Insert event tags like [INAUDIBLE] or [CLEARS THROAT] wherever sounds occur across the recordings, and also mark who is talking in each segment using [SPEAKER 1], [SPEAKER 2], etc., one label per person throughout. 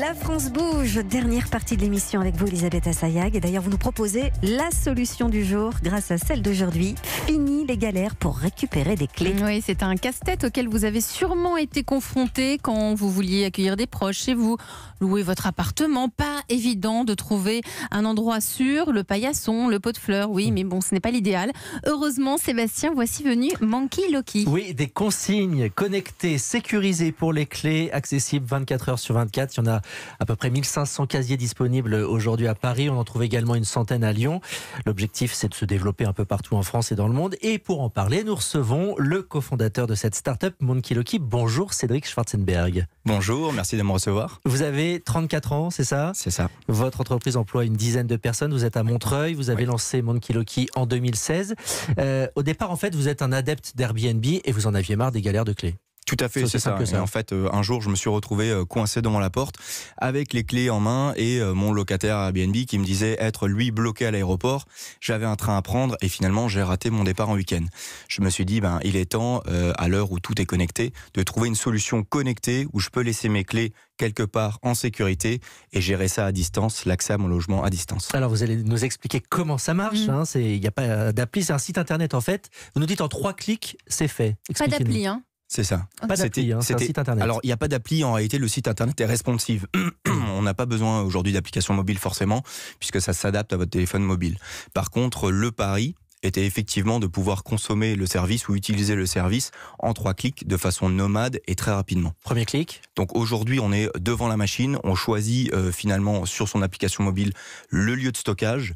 [SPEAKER 1] La France bouge, dernière partie de l'émission avec vous Elisabeth Assayag. Et d'ailleurs, vous nous proposez la solution du jour grâce à celle d'aujourd'hui. Fini les galères pour récupérer des clés.
[SPEAKER 2] Oui, c'est un casse-tête auquel vous avez sûrement été confronté quand vous vouliez accueillir des proches chez vous, louer votre appartement. Pas évident de trouver un endroit sûr, le paillasson, le pot de fleurs, oui, mais bon, ce n'est pas l'idéal. Heureusement, Sébastien, voici venu Monkey Loki. Oui, des consignes connectées, sécurisées pour les clés, accessibles 24 heures sur 24. Il y en a à peu près 1500 casiers disponibles aujourd'hui à Paris. On en trouve également une centaine à Lyon. L'objectif, c'est de se développer un peu partout en France et dans le monde. Et pour en parler, nous recevons le cofondateur de cette start-up, Monkiloki. Bonjour, Cédric Schwarzenberg.
[SPEAKER 1] Bonjour, merci de me recevoir.
[SPEAKER 2] Vous avez 34 ans, c'est ça C'est ça. Votre entreprise emploie une dizaine de personnes. Vous êtes à Montreuil. Vous avez lancé lancé Loki en 2016. Euh, au départ, en fait, vous êtes un adepte d'Airbnb et vous en aviez marre des galères de clés.
[SPEAKER 1] Tout à fait, c'est ça. en fait, euh, un jour, je me suis retrouvé euh, coincé devant la porte avec les clés en main et euh, mon locataire Airbnb qui me disait être lui bloqué à l'aéroport. J'avais un train à prendre et finalement, j'ai raté mon départ en week-end. Je me suis dit, ben, il est temps, à l'heure où tout est connecté, de trouver une solution connectée où je peux laisser mes clés quelque part en sécurité et gérer ça à distance, l'accès à mon logement à distance.
[SPEAKER 2] Alors vous allez nous expliquer comment ça marche. Mm. Hein, il n'y a pas d'appli, c'est un site internet en fait. Vous nous dites en trois clics, c'est fait. Pas d'appli, hein
[SPEAKER 1] c'est ça. Ah, pas d'appli, hein, un site internet. Alors, il n'y a pas d'appli. En réalité, le site internet est responsive. [CLEARS THROAT] On n'a pas besoin aujourd'hui d'applications mobile forcément, puisque ça s'adapte à votre téléphone mobile. Par contre, le pari, était effectivement de pouvoir consommer le service ou utiliser le service en trois clics de façon nomade et très rapidement. Premier clic. Donc aujourd'hui, on est devant la machine, on choisit euh, finalement sur son application mobile le lieu de stockage,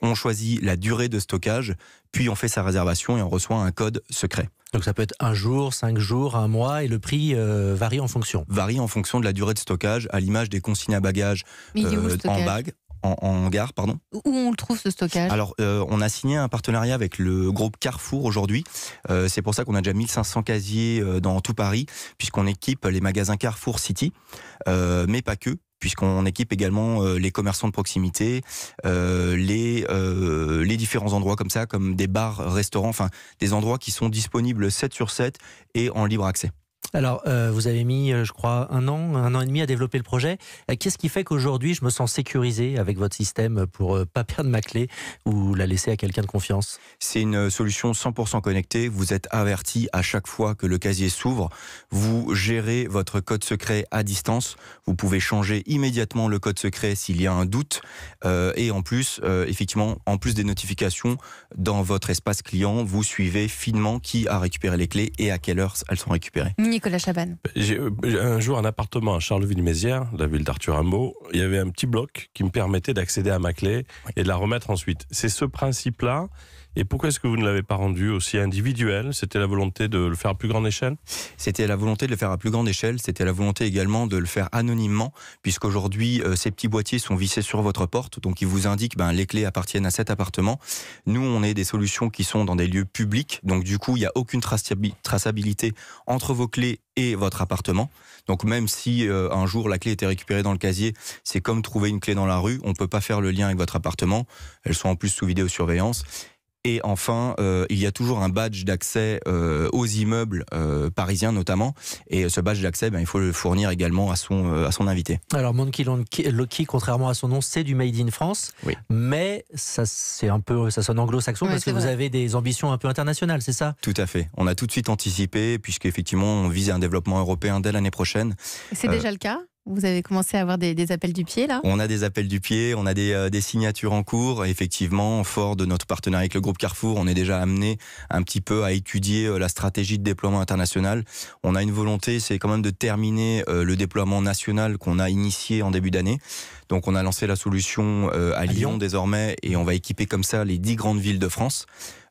[SPEAKER 1] on choisit la durée de stockage, puis on fait sa réservation et on reçoit un code secret.
[SPEAKER 2] Donc ça peut être un jour, cinq jours, un mois, et le prix euh, varie en fonction.
[SPEAKER 1] Varie en fonction de la durée de stockage, à l'image des consignes à bagages euh, en bague. En, gare, pardon.
[SPEAKER 2] Où on le trouve ce stockage
[SPEAKER 1] Alors, euh, on a signé un partenariat avec le groupe Carrefour aujourd'hui. c'est pour ça qu'on a déjà 1500 casiers dans tout Paris, puisqu'on équipe les magasins Carrefour City, mais pas que, puisqu'on équipe également euh, les commerçants de proximité, euh, les, euh, les différents endroits comme ça, comme des bars, restaurants, enfin des endroits qui sont disponibles 7 sur 7 et en libre accès.
[SPEAKER 2] Alors, euh, vous avez mis, euh, je crois, un an, un an et demi à développer le projet. Euh, qu'est-ce qui fait qu'aujourd'hui, je me sens sécurisé avec votre système pour ne pas perdre ma clé ou la laisser à quelqu'un de confiance
[SPEAKER 1] C'est une solution 100% connectée. Vous êtes averti à chaque fois que le casier s'ouvre. Vous gérez votre code secret à distance. Vous pouvez changer immédiatement le code secret s'il y a un doute. et en plus, effectivement, en plus des notifications, dans votre espace client, vous suivez finement qui a récupéré les clés et à quelle heure elles sont récupérées. Nicolas Chaban. Euh, un jour un appartement à Charleville-Mézières, la ville d'Arthur Hameau. Il y avait un petit bloc qui me permettait d'accéder à ma clé et de la remettre ensuite. C'est ce principe-là et pourquoi est-ce que vous ne l'avez pas rendu aussi individuel C'était la volonté de le faire à plus grande échelle C'était la volonté de le faire à plus grande échelle. C'était la volonté également de le faire anonymement, puisqu'aujourd'hui, aujourd'hui ces petits boîtiers sont vissés sur votre porte. Donc, ils vous indiquent, ben, les clés appartiennent à cet appartement. Nous, on est des solutions qui sont dans des lieux publics. Donc, du coup, il n'y a aucune traçabilité entre vos clés et votre appartement. Donc même si euh, un jour la clé était récupérée dans le casier, c'est comme trouver une clé dans la rue, on ne peut pas faire le lien avec votre appartement. Elles sont en plus sous vidéosurveillance. Et enfin, euh, il y a toujours un badge d'accès euh, aux immeubles euh, parisiens notamment. Et ce badge d'accès, ben, il faut le fournir également à son, à son invité.
[SPEAKER 2] Alors, Monkey Loki, contrairement à son nom, c'est du Made in France. Mais ça, c'est un peu, ça sonne anglo-saxon parce que vous avez des ambitions un peu internationales, c'est ça Tout à fait. On a tout de suite
[SPEAKER 1] anticipé puisqu'effectivement, on visait un développement européen dès l'année prochaine. C'est déjà le cas vous avez commencé à avoir des, appels du pied là On a des appels du pied, on a euh, des, signatures en cours. effectivement, fort de notre partenariat avec le groupe Carrefour, on est déjà amené un petit peu à étudier euh, la stratégie de déploiement international. On a une volonté, c'est quand même de terminer euh, le déploiement national qu'on a initié en début d'année. Donc on a lancé la solution à, Lyon, désormais et on va équiper comme ça les dix grandes villes de France,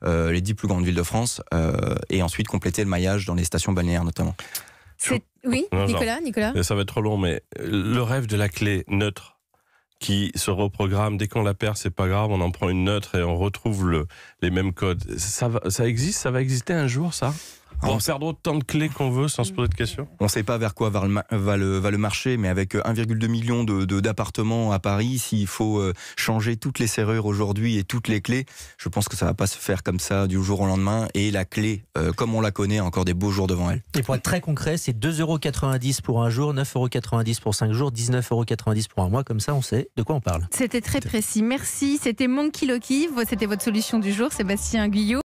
[SPEAKER 1] les dix plus grandes villes de France, et ensuite compléter le maillage dans les stations balnéaires notamment.
[SPEAKER 2] C'est oui, Nicolas,
[SPEAKER 1] Ça va être trop long, mais le rêve de la clé neutre qui se reprogramme. Dès qu'on la perd, c'est pas grave, on en prend une neutre et on retrouve les mêmes codes. ça existe Ça va exister un jour, ça on va faire autant de clés qu'on veut sans se poser de questions On ne sait pas vers quoi va le, va le, marché, mais avec 1,2 euh, million d'appartements de, à Paris, s'il faut euh, changer toutes les serrures aujourd'hui et toutes les clés, je pense que ça ne va pas se faire comme ça du jour au lendemain. Et la clé, euh, comme on la connaît, a encore
[SPEAKER 2] des beaux jours devant elle. Et pour être très concret, c'est euros pour un jour, euros pour 5 jours, euros pour un mois. Comme ça, on sait de quoi on parle. C'était très précis. Merci. C'était Monkey Loki.
[SPEAKER 1] C'était votre solution du jour, Sébastien Guyot.